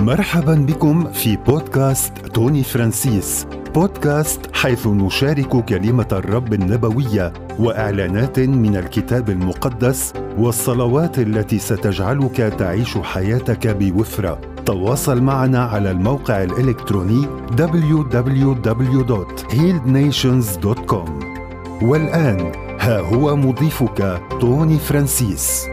مرحبا بكم في بودكاست توني فرانسيس بودكاست حيث نشارك كلمة الرب النبوية وإعلانات من الكتاب المقدس والصلوات التي ستجعلك تعيش حياتك بوفرة تواصل معنا على الموقع الإلكتروني www.healednations.com والآن ها هو مضيفك توني فرانسيس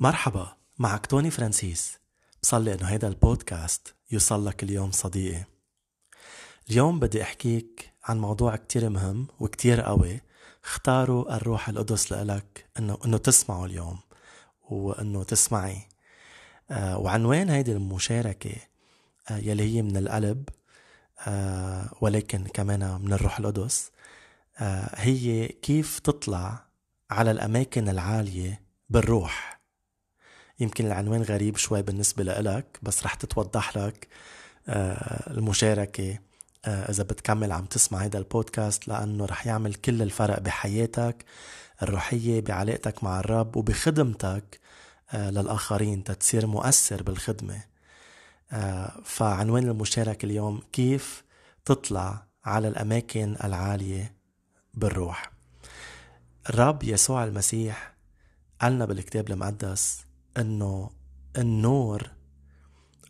مرحبا معك توني فرانسيس بصلي انه هيدا البودكاست يوصل لك اليوم صديقي اليوم بدي احكيك عن موضوع كتير مهم وكتير قوي اختاروا الروح القدس لإلك انه انه تسمعه اليوم وانه تسمعي آه وعنوان هيدي المشاركة آه يلي هي من القلب آه ولكن كمان من الروح القدس آه هي كيف تطلع على الأماكن العالية بالروح يمكن العنوان غريب شوي بالنسبة لإلك بس رح تتوضح لك آه، المشاركة آه، إذا بتكمل عم تسمع هذا البودكاست لأنه رح يعمل كل الفرق بحياتك الروحية بعلاقتك مع الرب وبخدمتك آه، للآخرين تتصير مؤثر بالخدمة فعنوان المشاركة اليوم كيف تطلع على الأماكن العالية بالروح الرب يسوع المسيح قالنا بالكتاب المقدس انه النور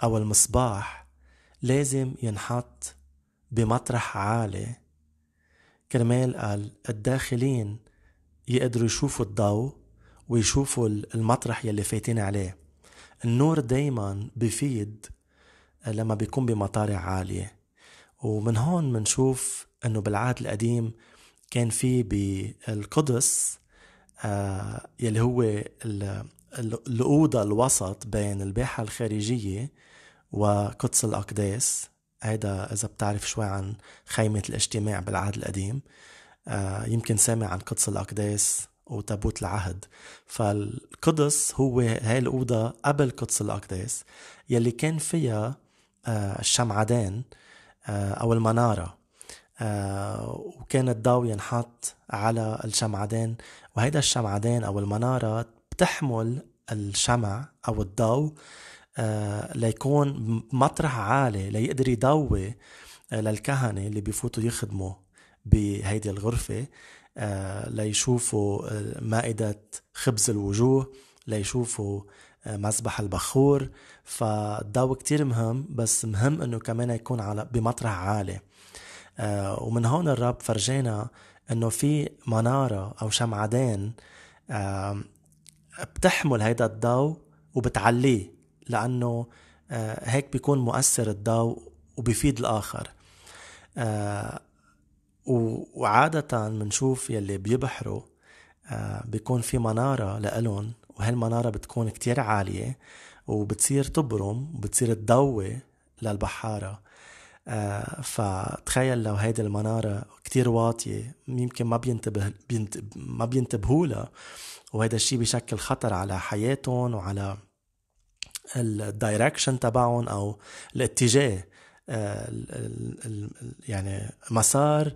او المصباح لازم ينحط بمطرح عالي كرمال قال الداخلين يقدروا يشوفوا الضوء ويشوفوا المطرح يلي فاتين عليه النور دايما بفيد لما بيكون بمطارع عالية ومن هون منشوف انه بالعهد القديم كان في بالقدس آه، يلي هو الأوضة الوسط بين الباحة الخارجية وقدس الأقداس هيدا إذا بتعرف شوي عن خيمة الاجتماع بالعهد القديم آه، يمكن سامع عن قدس الأقداس وتابوت العهد فالقدس هو هاي الأوضة قبل قدس الأقداس يلي كان فيها آه، الشمعدان آه، أو المنارة وكان الضوء ينحط على الشمعدان وهيدا الشمعدان أو المنارة بتحمل الشمع أو الضوء آه، ليكون مطرح عالي ليقدر يضوي آه، للكهنة اللي بيفوتوا يخدموا بهيدي الغرفة آه، ليشوفوا مائدة خبز الوجوه ليشوفوا مذبح البخور فالضوء كتير مهم بس مهم انه كمان يكون على بمطرح عالي ومن هون الرب فرجينا انه في منارة او شمعتين بتحمل هيدا الضوء وبتعليه لأنه آه، هيك بيكون مؤثر الضوء وبيفيد الآخر آه، وعادة بنشوف يلي بيبحروا آه، بيكون في منارة لالن وهالمنارة بتكون كتير عالية وبتصير تبرم وبتصير تضوي للبحارة آه، فتخيل لو هيدي المنارة كتير واطية يمكن ما بينتبه ما بينتبهوا لها وهيدا الشيء بيشكل خطر على حياتهم وعلى الدايركشن تبعهم او الاتجاه آه، ال ال ال يعني مسار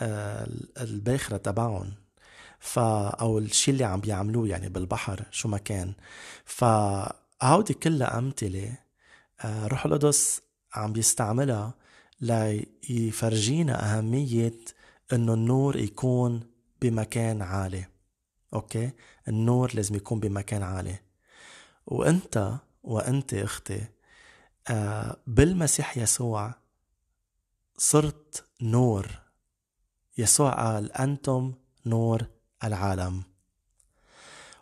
آه، الباخره تبعهم ف او الشيء اللي عم بيعملوه يعني بالبحر شو ما كان فهودي كلها امثله روح القدس عم بيستعملها ليفرجينا أهمية إنه النور يكون بمكان عالي أوكي النور لازم يكون بمكان عالي وأنت وأنت أختي آه، بالمسيح يسوع صرت نور يسوع قال أنتم نور العالم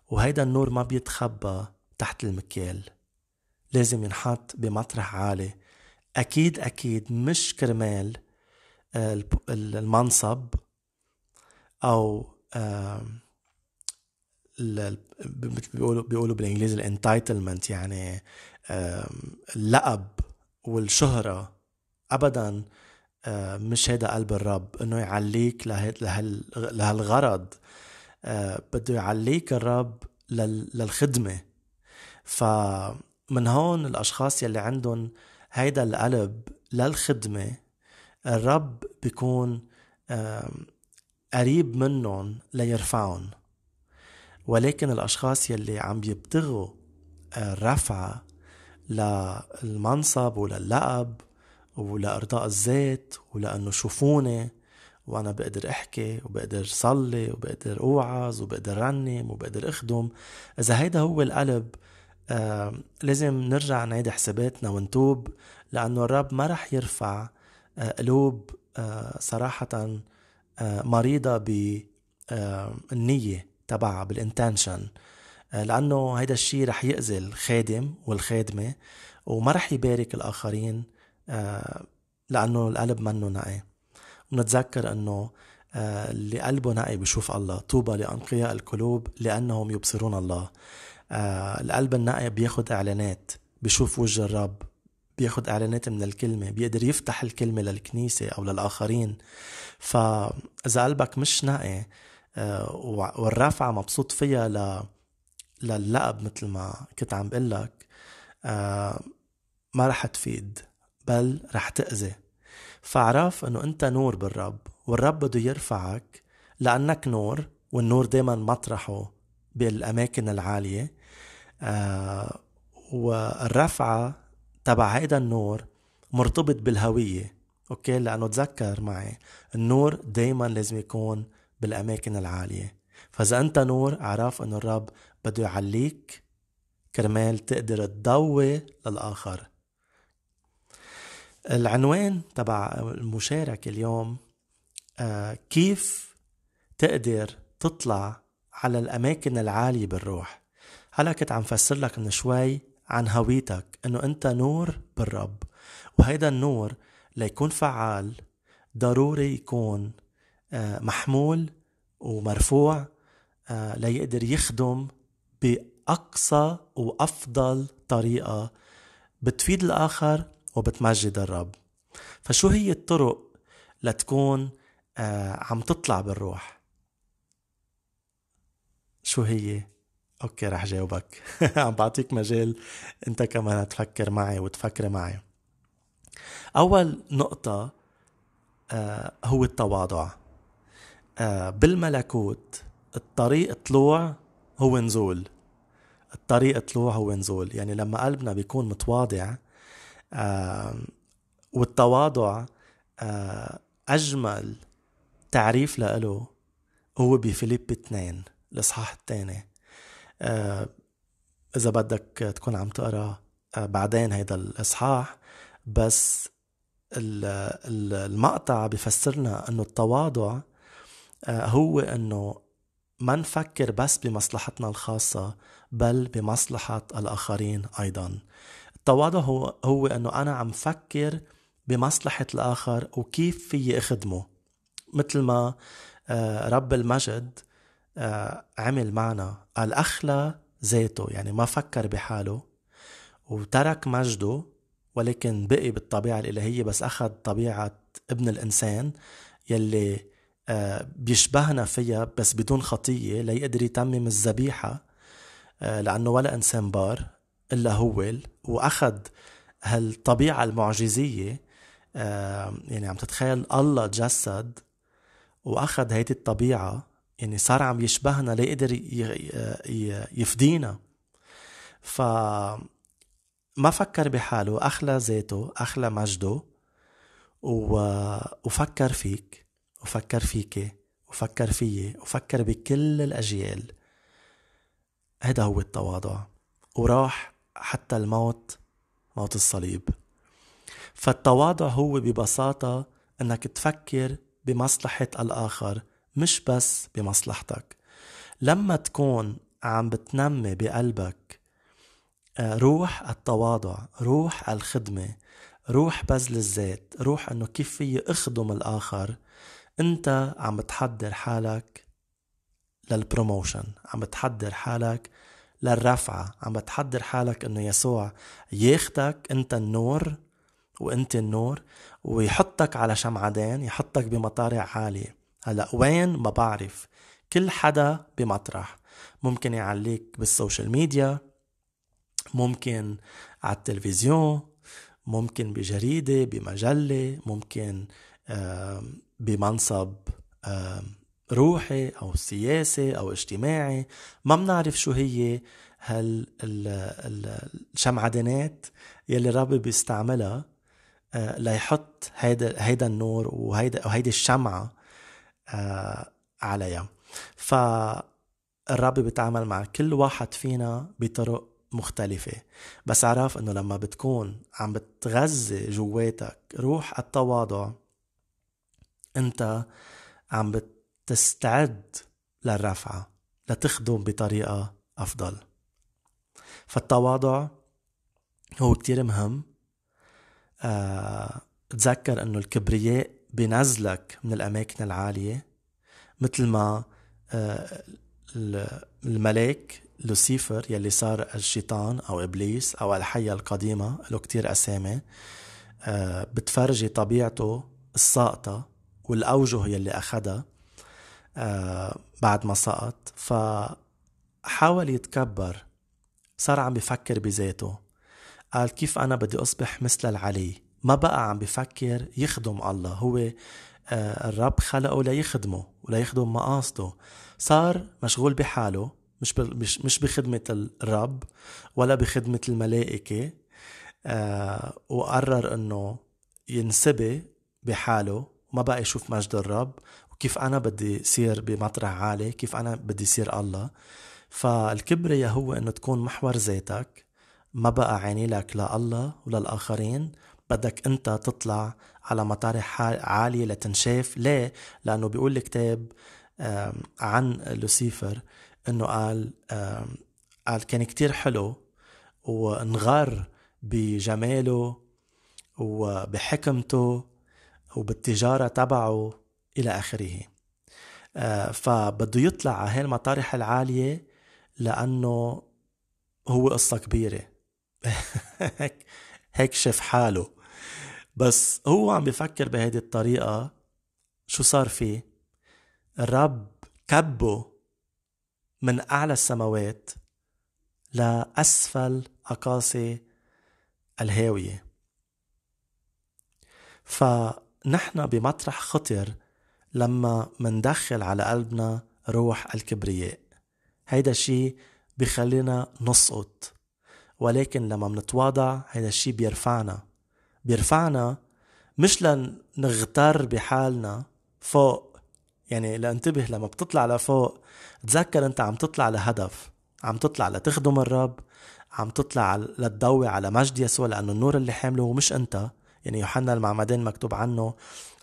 وهيدا النور ما بيتخبى تحت المكيال لازم ينحط بمطرح عالي اكيد اكيد مش كرمال آه، المنصب او بيقولوا بيقولوا بالانجليزي الانتايتلمنت يعني اللقب والشهره ابدا آه، مش هيدا قلب الرب انه يعليك لهالغرض آه، بده يعليك الرب للخدمه فمن هون الاشخاص يلي عندهم هيدا القلب للخدمة الرب بيكون قريب منهم ليرفعهم ولكن الأشخاص يلي عم بيبتغوا الرفعة للمنصب وللقب ولارضاء الذات ولانه شوفوني وانا بقدر احكي وبقدر صلي وبقدر اوعظ وبقدر رنم وبقدر اخدم اذا هيدا هو القلب آه لازم نرجع نعيد حساباتنا ونتوب لأنه الرب ما رح يرفع آه قلوب آه صراحة آه مريضة بالنية آه تبعها بالانتنشن آه لأنه هيدا الشيء رح يأذي الخادم والخادمة وما رح يبارك الآخرين آه لأنه القلب منه نقي ونتذكر أنه آه، اللي قلبه نقي بشوف الله طوبى لأنقياء القلوب لأنهم يبصرون الله آه، القلب النقي بياخد اعلانات بشوف وجه الرب بياخد اعلانات من الكلمه بيقدر يفتح الكلمه للكنيسه او للاخرين فاذا قلبك مش نقي آه، والرافعه مبسوط فيها ل للقب مثل ما كنت عم بقول لك آه، ما رح تفيد بل رح تأذي فعرف انه انت نور بالرب والرب بده يرفعك لانك نور والنور دايما مطرحه بالاماكن العاليه آه، والرفعة تبع هيدا النور مرتبط بالهوية اوكي لانه تذكر معي النور دايما لازم يكون بالاماكن العالية فاذا انت نور اعرف انه الرب بده يعليك كرمال تقدر تضوي للاخر العنوان تبع المشاركة اليوم آه كيف تقدر تطلع على الأماكن العالية بالروح هلا كنت عم فسر لك من شوي عن هويتك انه انت نور بالرب وهيدا النور ليكون فعال ضروري يكون آه، محمول ومرفوع آه، ليقدر يخدم بأقصى وأفضل طريقة بتفيد الآخر وبتمجد الرب فشو هي الطرق لتكون آه، عم تطلع بالروح شو هي؟ اوكي رح جاوبك عم بعطيك مجال انت كمان تفكر معي وتفكري معي اول نقطة آه هو التواضع آه بالملكوت الطريق طلوع هو نزول الطريق طلوع هو نزول يعني لما قلبنا بيكون متواضع آه والتواضع آه أجمل تعريف له هو بفيليب 2 الإصحاح الثاني آه، إذا بدك تكون عم تقرأ آه، بعدين هيدا الإصحاح بس المقطع بفسرنا أنه التواضع آه، هو أنه ما نفكر بس بمصلحتنا الخاصة بل بمصلحة الآخرين أيضا التواضع هو, هو أنه أنا عم فكر بمصلحة الآخر وكيف فيي أخدمه مثل ما رب المجد آه، عمل معنا قال أخلى ذاته يعني ما فكر بحاله وترك مجده ولكن بقي بالطبيعة الإلهية بس أخذ طبيعة ابن الإنسان يلي آه، بيشبهنا فيها بس بدون خطية ليقدر يتمم الذبيحة آه، لأنه ولا إنسان بار إلا هو وأخذ هالطبيعة المعجزية يعني عم تتخيل الله تجسد وأخذ هيدي الطبيعة يعني صار عم يشبهنا ليقدر يفدينا ف ما فكر بحاله أخلى ذاته أخلى مجده و... وفكر فيك وفكر فيك وفكر فيي وفكر بكل الأجيال هذا هو التواضع وراح حتى الموت موت الصليب فالتواضع هو ببساطة أنك تفكر بمصلحة الآخر مش بس بمصلحتك لما تكون عم بتنمي بقلبك آه، روح التواضع روح الخدمة روح بذل الذات روح انه كيف في اخدم الاخر انت عم بتحضر حالك للبروموشن عم بتحضر حالك للرفعة عم بتحضر حالك انه يسوع ياخدك انت النور وانت النور ويحطك على شمعدان يحطك بمطارع عالية هلا وين ما بعرف كل حدا بمطرح ممكن يعليك بالسوشيال ميديا ممكن على التلفزيون ممكن بجريدة بمجلة ممكن بمنصب روحي أو سياسي أو اجتماعي ما بنعرف شو هي هال الشمعدانات يلي ربي بيستعملها آه، ليحط هيدا هيدا النور وهيدا وهيدي الشمعة عليها فالرب بيتعامل مع كل واحد فينا بطرق مختلفة بس عرف انه لما بتكون عم بتغذي جواتك روح التواضع انت عم بتستعد للرفعة لتخدم بطريقة افضل فالتواضع هو كتير مهم أه تذكر انه الكبرياء بنزلك من الأماكن العالية مثل ما آه، الملاك لوسيفر يلي صار الشيطان أو إبليس أو الحية القديمة له كتير أسامي آه، بتفرجي طبيعته الساقطة والأوجه يلي أخدها آه، بعد ما سقط فحاول يتكبر صار عم بفكر بذاته قال كيف أنا بدي أصبح مثل العلي ما بقى عم بفكر يخدم الله هو آه، الرب خلقه ليخدمه وليخدم مقاصده صار مشغول بحاله مش مش مش بخدمة الرب ولا بخدمة الملائكة آه، وقرر انه ينسبي بحاله وما بقى يشوف مجد الرب وكيف انا بدي صير بمطرح عالي كيف انا بدي صير الله فالكبرياء هو انه تكون محور ذاتك ما بقى عيني لك لا الله ولا الاخرين بدك انت تطلع على مطارح عالية لتنشاف ليه؟ لأنه بيقول الكتاب عن لوسيفر انه قال قال كان كتير حلو وانغر بجماله وبحكمته وبالتجارة تبعه إلى آخره آه، فبده يطلع على هاي المطارح العالية لأنه هو قصة كبيرة هيك هيك شاف حاله بس هو عم بفكر بهيدي الطريقة شو صار فيه الرب كبه من أعلى السماوات لأسفل أقاصي الهاوية فنحن بمطرح خطر لما مندخل على قلبنا روح الكبرياء هيدا الشيء بخلينا نسقط ولكن لما منتواضع هيدا الشيء بيرفعنا بيرفعنا مش لنغتر بحالنا فوق يعني لانتبه لما بتطلع لفوق تذكر انت عم تطلع لهدف عم تطلع لتخدم الرب عم تطلع لتضوي على مجد يسوع لانه النور اللي حامله هو مش انت يعني يوحنا المعمدان مكتوب عنه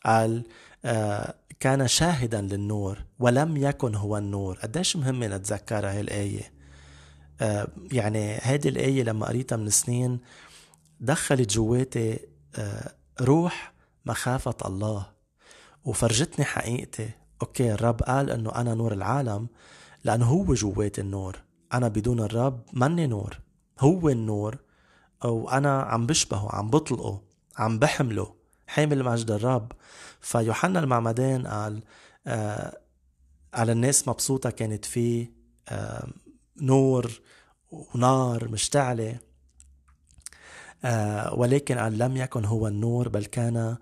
قال آه كان شاهدا للنور ولم يكن هو النور قديش مهمة نتذكرها هالآية الآية آه يعني هذه الآية لما قريتها من سنين دخلت جواتي آه، روح مخافة الله وفرجتني حقيقتي اوكي الرب قال انه انا نور العالم لانه هو جواتي النور انا بدون الرب مني نور هو النور او انا عم بشبهه عم بطلقه عم بحمله حامل مجد الرب فيوحنا المعمدان قال آه على الناس مبسوطة كانت فيه آه نور ونار مشتعلة آه، ولكن لم يكن هو النور بل كان آه،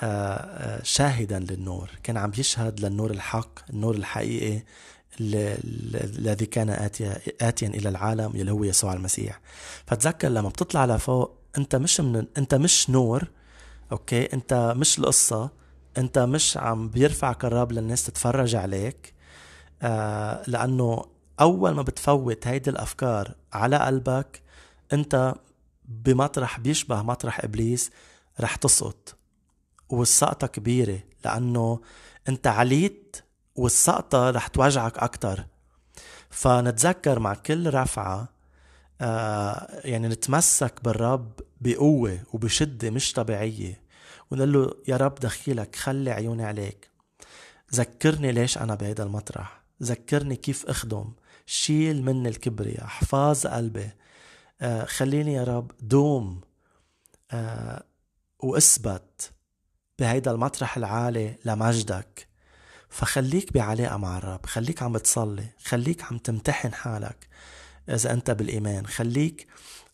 آه، شاهدا للنور كان عم يشهد للنور الحق النور الحقيقي الذي كان آتيا, آتيا إلى العالم اللي هو يسوع المسيح فتذكر لما بتطلع لفوق أنت مش من أنت مش نور أوكي أنت مش القصة أنت مش عم بيرفع كراب للناس تتفرج عليك آه لأنه أول ما بتفوت هيدي الأفكار على قلبك أنت بمطرح بيشبه مطرح إبليس رح تسقط والسقطة كبيرة لأنه أنت عليت والسقطة رح توجعك أكتر فنتذكر مع كل رفعة آه يعني نتمسك بالرب بقوة وبشدة مش طبيعية ونقول له يا رب دخيلك خلي عيوني عليك ذكرني ليش أنا بهيدا المطرح ذكرني كيف أخدم شيل مني الكبرياء احفظ قلبي آه، خليني يا رب دوم آه، واثبت بهيدا المطرح العالي لمجدك فخليك بعلاقة مع الرب خليك عم بتصلي خليك عم تمتحن حالك إذا أنت بالإيمان خليك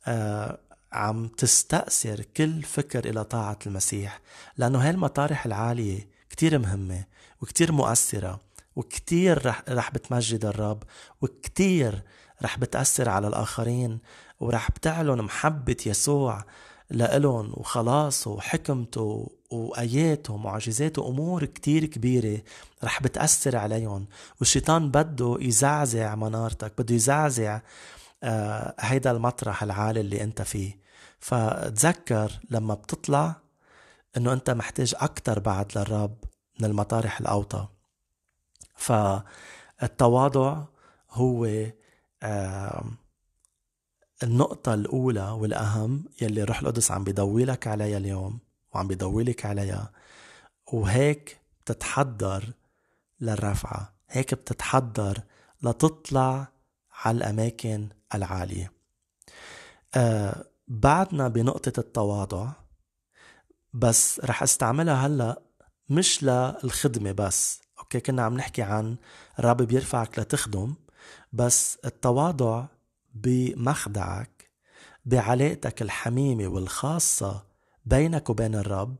آه، عم تستأثر كل فكر إلى طاعة المسيح لأنه هاي المطارح العالية كتير مهمة وكتير مؤثرة وكتير رح, رح بتمجد الرب وكتير رح بتأثر على الآخرين وراح بتعلن محبة يسوع لإلهم وخلاصه وحكمته وآياته ومعجزاته أمور كتير كبيرة رح بتأثر عليهم والشيطان بده يزعزع منارتك بده يزعزع آه هيدا المطرح العالي اللي انت فيه فتذكر لما بتطلع انه انت محتاج اكتر بعد للرب من المطارح الاوطى فالتواضع هو آه النقطة الأولى والأهم يلي روح القدس عم بيضوي لك عليها اليوم وعم بيضوي لك عليها وهيك بتتحضر للرفعة هيك بتتحضر لتطلع على الأماكن العالية آه بعدنا بنقطة التواضع بس رح استعملها هلأ مش للخدمة بس أوكي كنا عم نحكي عن الرب بيرفعك لتخدم بس التواضع بمخدعك بعلاقتك الحميمة والخاصة بينك وبين الرب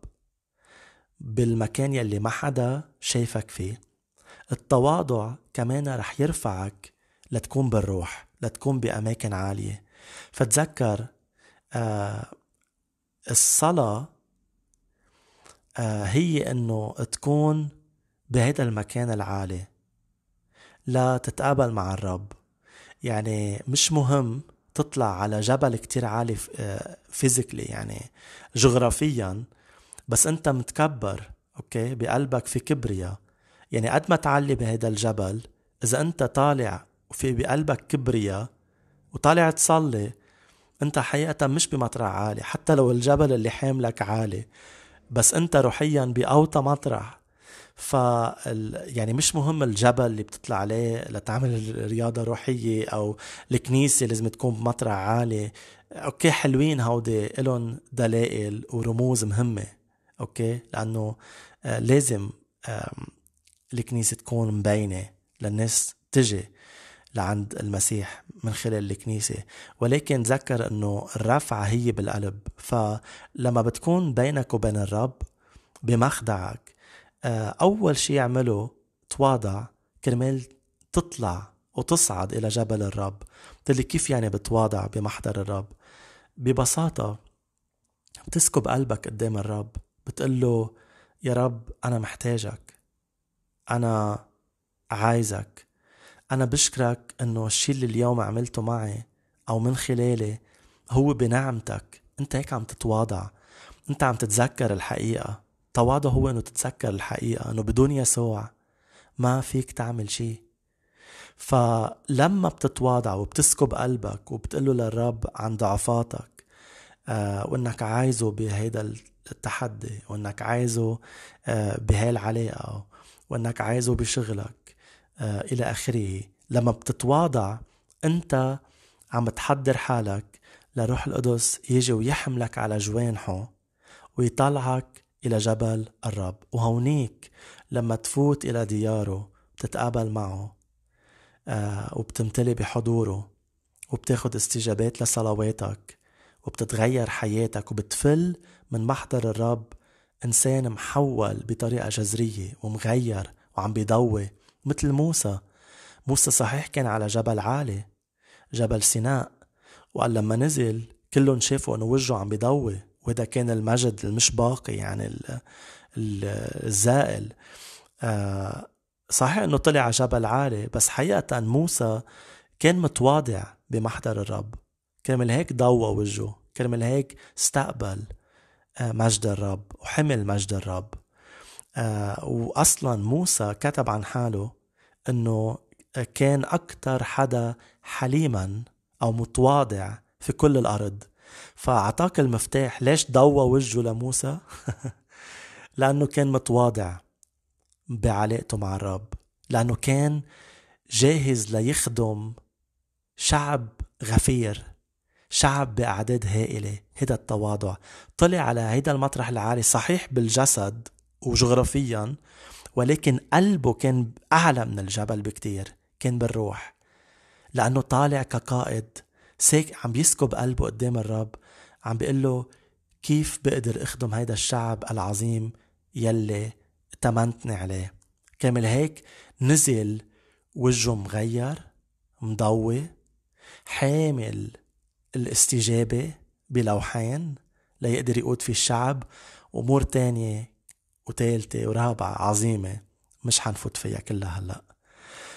بالمكان يلي ما حدا شايفك فيه التواضع كمان رح يرفعك لتكون بالروح لتكون بأماكن عالية فتذكر آه الصلاة آه هي انه تكون بهذا المكان العالي لا تتقابل مع الرب يعني مش مهم تطلع على جبل كتير عالي فيزيكلي آه، يعني جغرافيا بس انت متكبر اوكي بقلبك في كبرياء يعني قد ما تعلي بهذا الجبل اذا انت طالع وفي بقلبك كبرياء وطالع تصلي انت حقيقة مش بمطرح عالي حتى لو الجبل اللي حاملك عالي بس انت روحيا بأوطى مطرح ف يعني مش مهم الجبل اللي بتطلع عليه لتعمل رياضة روحية أو الكنيسة لازم تكون بمطرح عالي أوكي حلوين هودي إلهم دلائل ورموز مهمة أوكي لأنه آه، لازم الكنيسة تكون مبينة للناس تجي لعند المسيح من خلال الكنيسة ولكن تذكر أنه الرفعة هي بالقلب فلما بتكون بينك وبين الرب بمخدعك آه، أول شيء عمله تواضع كرمال تطلع وتصعد إلى جبل الرب بتقلي كيف يعني بتواضع بمحضر الرب ببساطة بتسكب قلبك قدام الرب بتقول له يا رب أنا محتاجك أنا عايزك أنا بشكرك إنه الشيء اللي اليوم عملته معي أو من خلالي هو بنعمتك أنت هيك عم تتواضع أنت عم تتذكر الحقيقة التواضع هو انه تتسكر الحقيقه انه بدون يسوع ما فيك تعمل شيء فلما بتتواضع وبتسكب قلبك وبتقول له للرب عن ضعفاتك آه وانك عايزه بهيدا التحدي وانك عايزه آه بهاي العلاقه وانك عايزه بشغلك آه الى اخره لما بتتواضع انت عم تحضر حالك لروح القدس يجي ويحملك على جوانحه ويطلعك إلى جبل الرب وهونيك لما تفوت إلى دياره بتتقابل معه آه، وبتمتلي بحضوره وبتاخد استجابات لصلواتك وبتتغير حياتك وبتفل من محضر الرب إنسان محول بطريقة جذرية ومغير وعم بيضوي مثل موسى موسى صحيح كان على جبل عالي جبل سيناء وقال لما نزل كلهم شافوا انه وجهه عم بيضوي وإذا كان المجد المش باقي يعني الزائل آه، صحيح انه طلع على جبل عالي بس حقيقة موسى كان متواضع بمحضر الرب كرمال هيك ضوى وجهه كرمال هيك استقبل آه، مجد الرب وحمل مجد الرب آه، واصلا موسى كتب عن حاله انه كان اكثر حدا حليما او متواضع في كل الارض فأعطاك المفتاح ليش ضوى وجهه لموسى؟ لأنه كان متواضع بعلاقته مع الرب لأنه كان جاهز ليخدم شعب غفير شعب بأعداد هائلة هيدا التواضع طلع على هيدا المطرح العالي صحيح بالجسد وجغرافيا ولكن قلبه كان أعلى من الجبل بكتير كان بالروح لأنه طالع كقائد ساك عم بيسكب قلبه قدام الرب عم بيقول له كيف بقدر اخدم هيدا الشعب العظيم يلي تمنتني عليه كامل هيك نزل وجهه مغير مضوي حامل الاستجابة بلوحين ليقدر يقود في الشعب وأمور تانية وتالتة ورابعة عظيمة مش حنفوت فيها كلها هلأ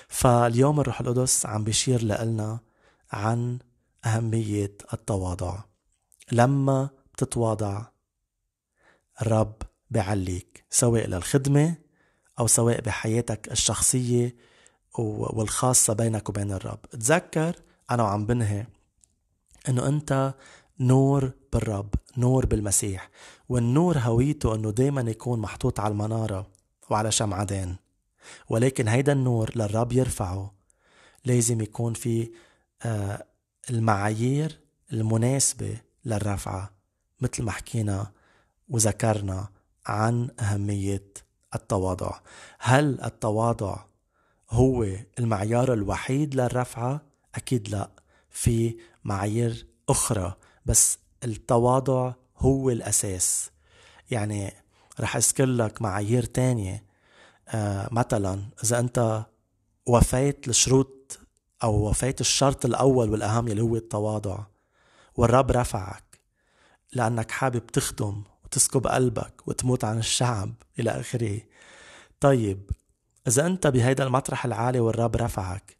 فاليوم الروح القدس عم بيشير لنا عن أهمية التواضع لما بتتواضع الرب بعليك سواء للخدمة أو سواء بحياتك الشخصية والخاصة بينك وبين الرب تذكر أنا وعم بنهي أنه أنت نور بالرب نور بالمسيح والنور هويته أنه دايما يكون محطوط على المنارة وعلى شمعدان ولكن هيدا النور للرب يرفعه لازم يكون في آه، المعايير المناسبة للرفعة مثل ما حكينا وذكرنا عن أهمية التواضع هل التواضع هو المعيار الوحيد للرفعة؟ أكيد لا في معايير أخرى بس التواضع هو الأساس يعني رح أذكر لك معايير تانية آه مثلا إذا أنت وفيت لشروط أو وفيت الشرط الأول والأهم اللي هو التواضع والرب رفعك لأنك حابب تخدم وتسكب قلبك وتموت عن الشعب إلى آخره طيب إذا أنت بهيدا المطرح العالي والرب رفعك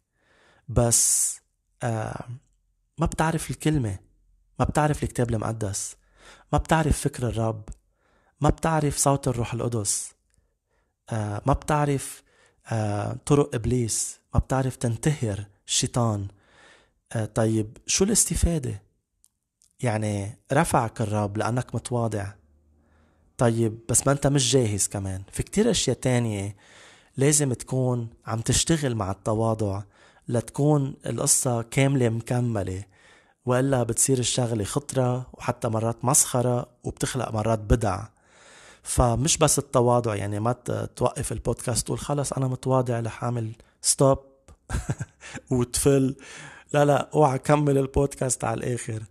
بس آه ما بتعرف الكلمة ما بتعرف الكتاب المقدس ما بتعرف فكر الرب ما بتعرف صوت الروح القدس آه ما بتعرف آه طرق إبليس ما بتعرف تنتهر شيطان آه، طيب شو الاستفادة؟ يعني رفعك الرب لأنك متواضع طيب بس ما أنت مش جاهز كمان في كتير أشياء تانية لازم تكون عم تشتغل مع التواضع لتكون القصة كاملة مكملة وإلا بتصير الشغلة خطرة وحتى مرات مسخرة وبتخلق مرات بدع فمش بس التواضع يعني ما توقف البودكاست تقول خلص أنا متواضع لحامل أعمل ستوب وتفل لا لا اوعى كمل البودكاست على الاخر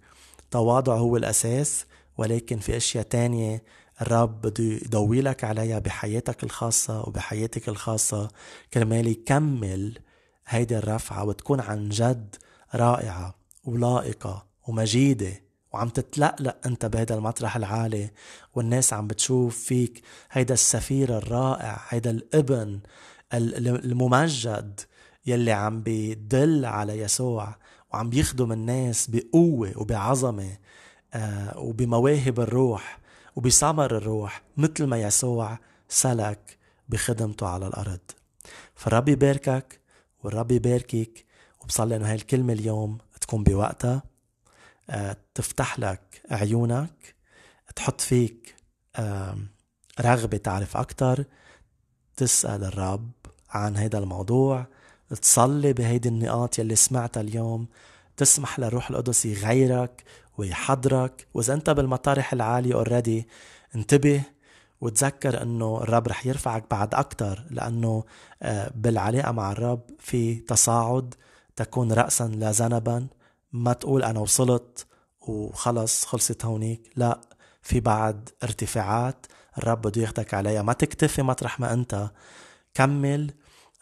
تواضع هو الاساس ولكن في اشياء تانية الرب بده يضوي لك عليها بحياتك الخاصة وبحياتك الخاصة كرمال يكمل هيدي الرفعة وتكون عن جد رائعة ولائقة ومجيدة وعم تتلقلق انت بهذا المطرح العالي والناس عم بتشوف فيك هيدا السفير الرائع هيدا الابن الممجد يلي عم بدل على يسوع وعم بيخدم الناس بقوة وبعظمة آه، وبمواهب الروح وبثمر الروح مثل ما يسوع سلك بخدمته على الأرض فالرب يباركك والرب يباركك وبصلي انه هاي الكلمة اليوم تكون بوقتها آه، تفتح لك عيونك تحط فيك رغبة تعرف أكتر تسأل الرب عن هذا الموضوع تصلي بهيدي النقاط يلي سمعتها اليوم تسمح للروح القدس يغيرك ويحضرك واذا انت بالمطارح العالي اوريدي انتبه وتذكر انه الرب رح يرفعك بعد اكثر لانه آه، بالعلاقه مع الرب في تصاعد تكون راسا لا ذنبا ما تقول انا وصلت وخلص خلصت هونيك لا في بعد ارتفاعات الرب بده ياخدك عليها ما تكتفي مطرح ما انت كمل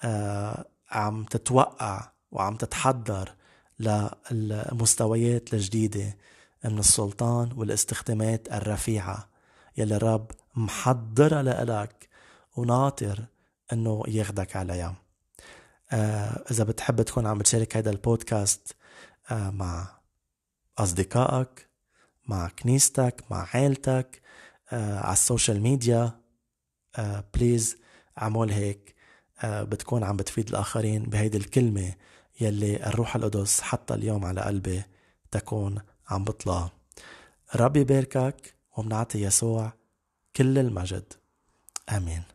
آه عم تتوقع وعم تتحضر للمستويات الجديدة من السلطان والاستخدامات الرفيعة يلي الرب محضرها لإلك وناطر انه ياخدك عليها آه اذا بتحب تكون عم تشارك هذا البودكاست آه مع اصدقائك مع كنيستك مع عائلتك آه على السوشيال ميديا آه بليز اعمل هيك آه، بتكون عم بتفيد الآخرين بهيدي الكلمة يلي الروح القدس حتى اليوم على قلبي تكون عم بطلع ربي يباركك ومنعطي يسوع كل المجد آمين